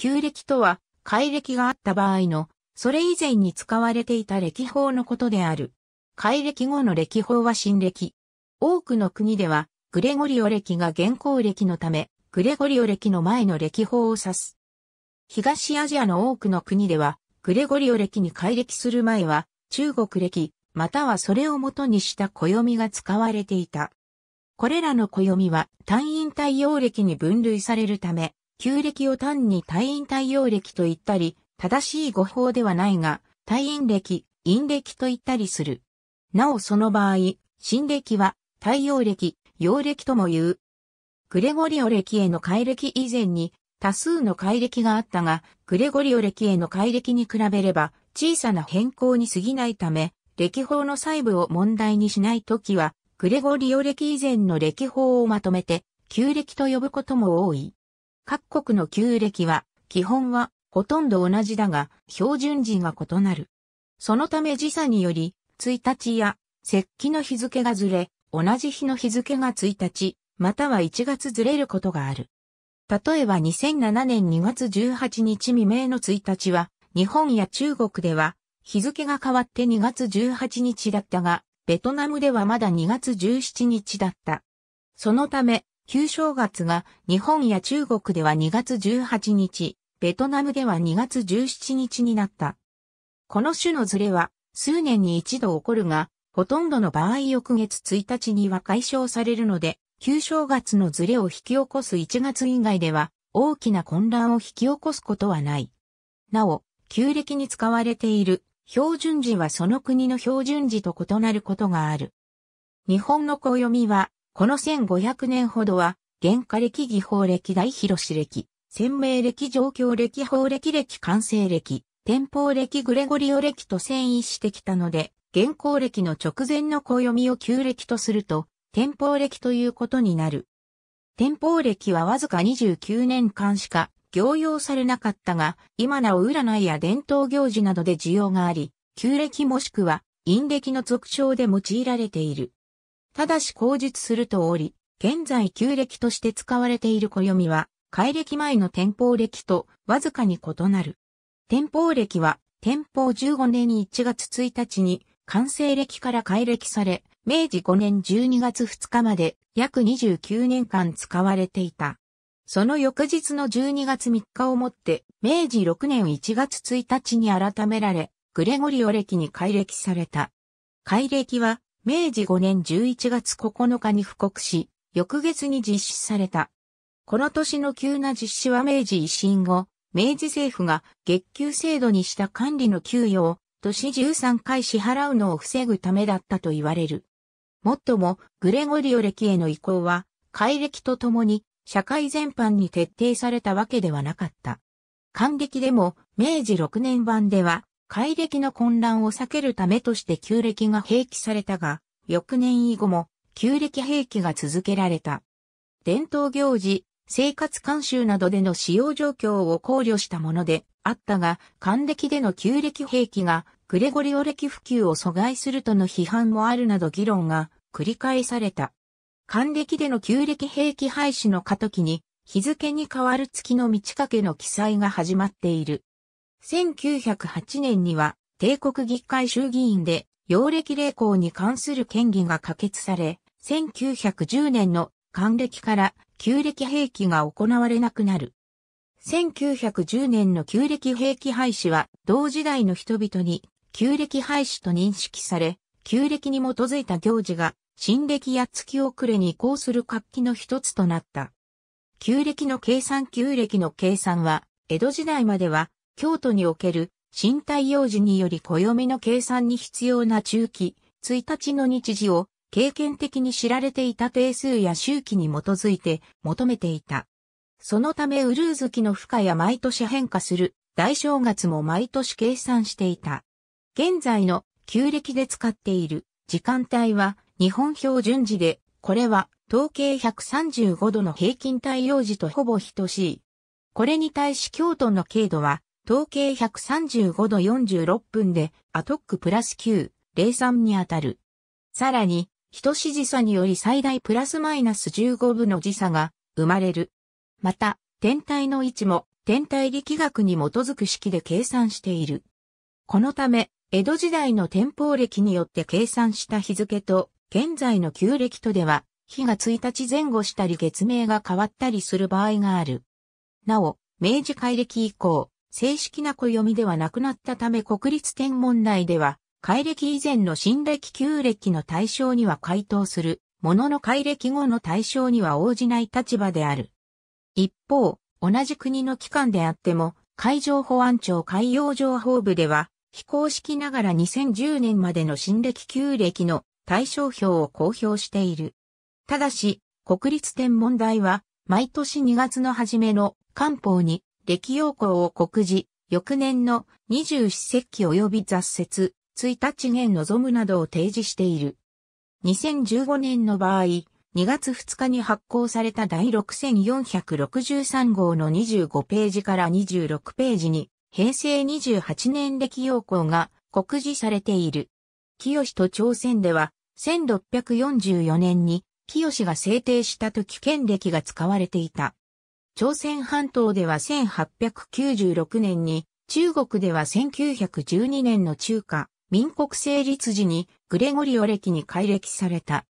旧暦とは、改暦があった場合の、それ以前に使われていた暦法のことである。改暦後の暦法は新暦。多くの国では、グレゴリオ暦が現行暦のため、グレゴリオ暦の前の暦法を指す。東アジアの多くの国では、グレゴリオ暦に改暦する前は、中国暦、またはそれを元にした暦が使われていた。これらの暦は単陰太陽暦に分類されるため、旧暦を単に退院対応暦と言ったり、正しい語法ではないが、退院暦、陰暦と言ったりする。なおその場合、新暦は、太陽暦、陽暦とも言う。グレゴリオ暦への改暦以前に、多数の改暦があったが、グレゴリオ暦への改暦に比べれば、小さな変更に過ぎないため、歴法の細部を問題にしないときは、グレゴリオ暦以前の歴法をまとめて、旧暦と呼ぶことも多い。各国の旧暦は、基本はほとんど同じだが、標準時が異なる。そのため時差により、1日や、石器の日付がずれ、同じ日の日付が1日、または1月ずれることがある。例えば2007年2月18日未明の1日は、日本や中国では、日付が変わって2月18日だったが、ベトナムではまだ2月17日だった。そのため、旧正月が日本や中国では2月18日、ベトナムでは2月17日になった。この種のズレは数年に一度起こるが、ほとんどの場合翌月1日には解消されるので、旧正月のズレを引き起こす1月以外では大きな混乱を引き起こすことはない。なお、旧暦に使われている標準時はその国の標準時と異なることがある。日本の暦はこの1500年ほどは、原価歴技法歴大広史歴、鮮明歴状況歴法歴歴完成歴、天保歴グレゴリオ歴と遷移してきたので、現行歴の直前の暦を旧暦とすると、天保歴ということになる。天保歴はわずか29年間しか行用されなかったが、今なお占いや伝統行事などで需要があり、旧暦もしくは陰暦の俗称で用いられている。ただし口述するとおり、現在旧暦として使われている暦は、改暦前の天保暦とわずかに異なる。天保暦は、天保15年1月1日に、完成暦から改暦され、明治5年12月2日まで約29年間使われていた。その翌日の12月3日をもって、明治6年1月1日に改められ、グレゴリオ暦に改暦された。改暦は、明治5年11月9日に布告し、翌月に実施された。この年の急な実施は明治維新後、明治政府が月給制度にした管理の給与を年13回支払うのを防ぐためだったと言われる。もっとも、グレゴリオ歴への移行は、改歴とともに、社会全般に徹底されたわけではなかった。感激でも、明治6年版では、改暦の混乱を避けるためとして旧暦が併記されたが、翌年以後も旧暦併記が続けられた。伝統行事、生活慣習などでの使用状況を考慮したものであったが、還暦での旧暦併記がグレゴリオ暦普及を阻害するとの批判もあるなど議論が繰り返された。還暦での旧暦併記廃止の過渡期に日付に変わる月の満ち欠けの記載が始まっている。1908年には帝国議会衆議院で妖歴霊行に関する権議が可決され、1910年の還暦から旧暦兵器が行われなくなる。1910年の旧暦兵器廃止は同時代の人々に旧暦廃止と認識され、旧暦に基づいた行事が新暦や月遅れに移行する活気の一つとなった。旧暦の計算旧暦の計算は江戸時代までは京都における身体用事により暦の計算に必要な中期、1日の日時を経験的に知られていた定数や周期に基づいて求めていた。そのためウルーズ期の負荷や毎年変化する大正月も毎年計算していた。現在の旧暦で使っている時間帯は日本標準時で、これは統計135度の平均対応時とほぼ等しい。これに対し京都の経度は統計135度46分でアトックプラス9、03にあたる。さらに、等し時差により最大プラスマイナス15分の時差が生まれる。また、天体の位置も天体力学に基づく式で計算している。このため、江戸時代の天保暦によって計算した日付と、現在の旧暦とでは、日が1日前後したり月名が変わったりする場合がある。なお、明治改暦以降、正式な暦ではなくなったため国立天文台では、改暦以前の新暦旧暦の対象には回答する、ものの改暦後の対象には応じない立場である。一方、同じ国の機関であっても、海上保安庁海洋情報部では、非公式ながら2010年までの新暦旧暦の対象表を公表している。ただし、国立天文台は、毎年2月の初めの官報に歴陽公を告示、翌年の二十四節気及び雑説、1日元望むなどを提示している。2015年の場合、2月2日に発行された第6463号の25ページから26ページに、平成28年歴陽公が告示されている。清と朝鮮では、1644年に清が制定した時権歴が使われていた。朝鮮半島では1896年に、中国では1912年の中華、民国成立時にグレゴリオ歴に改暦された。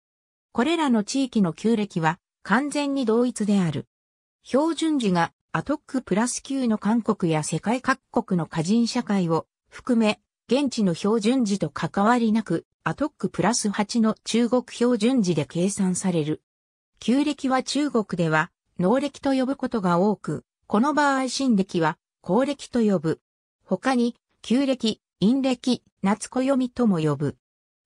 これらの地域の旧暦は完全に同一である。標準時がアトックプラス9の韓国や世界各国の華人社会を含め、現地の標準時と関わりなく、アトックプラス8の中国標準時で計算される。旧暦は中国では能歴と呼ぶことが多く、この場合新歴は、公歴と呼ぶ。他に、旧暦、陰暦、夏暦とも呼ぶ。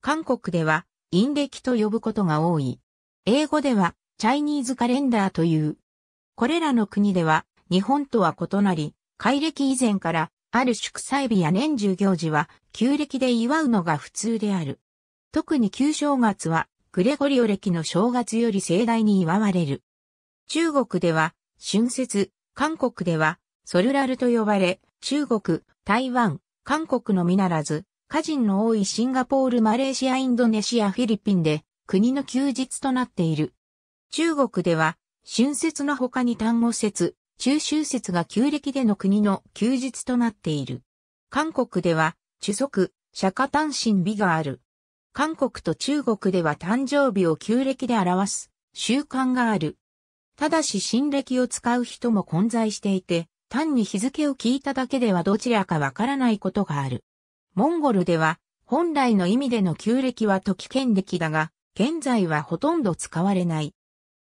韓国では、陰暦と呼ぶことが多い。英語では、チャイニーズカレンダーという。これらの国では、日本とは異なり、改歴以前から、ある祝祭日や年中行事は、旧暦で祝うのが普通である。特に旧正月は、グレゴリオ暦の正月より盛大に祝われる。中国では、春節、韓国では、ソルラルと呼ばれ、中国、台湾、韓国のみならず、家人の多いシンガポール、マレーシア、インドネシア、フィリピンで、国の休日となっている。中国では、春節の他に単語節、中秋節が旧暦での国の休日となっている。韓国では、中足、釈迦単身日がある。韓国と中国では誕生日を旧暦で表す習慣がある。ただし新暦を使う人も混在していて、単に日付を聞いただけではどちらかわからないことがある。モンゴルでは、本来の意味での旧暦は時剣暦だが、現在はほとんど使われない。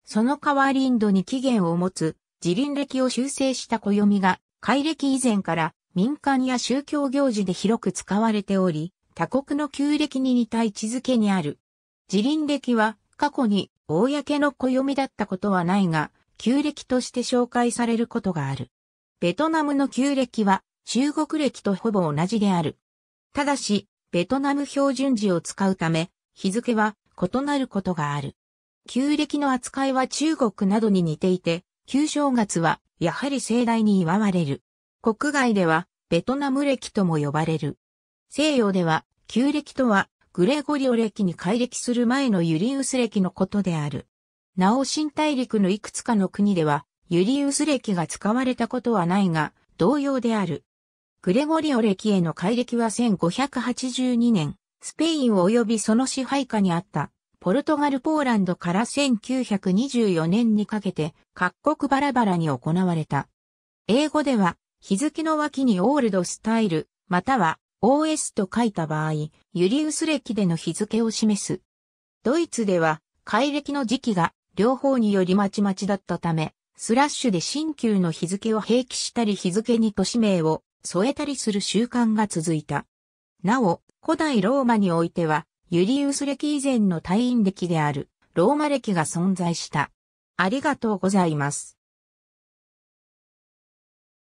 その代わりインドに起源を持つ、自輪暦を修正した暦が、改暦以前から民間や宗教行事で広く使われており、他国の旧暦に似た位置づけにある。自輪暦は過去に公の暦だったことはないが、旧暦として紹介されることがある。ベトナムの旧暦は中国暦とほぼ同じである。ただし、ベトナム標準時を使うため、日付は異なることがある。旧暦の扱いは中国などに似ていて、旧正月はやはり盛大に祝われる。国外ではベトナム暦とも呼ばれる。西洋では旧暦とはグレゴリオ歴に改暦する前のユリウス歴のことである。なお新大陸のいくつかの国では、ユリウス歴が使われたことはないが、同様である。グレゴリオ歴への改暦は1582年、スペイン及びその支配下にあった、ポルトガル・ポーランドから1924年にかけて、各国バラバラに行われた。英語では、日付の脇にオールドスタイル、または OS と書いた場合、ユリウス歴での日付を示す。ドイツでは、改暦の時期が両方によりまちまちだったため、スラッシュで新旧の日付を併記したり日付に都市名を添えたりする習慣が続いた。なお、古代ローマにおいては、ユリウス歴以前の退院歴である、ローマ歴が存在した。ありがとうございます。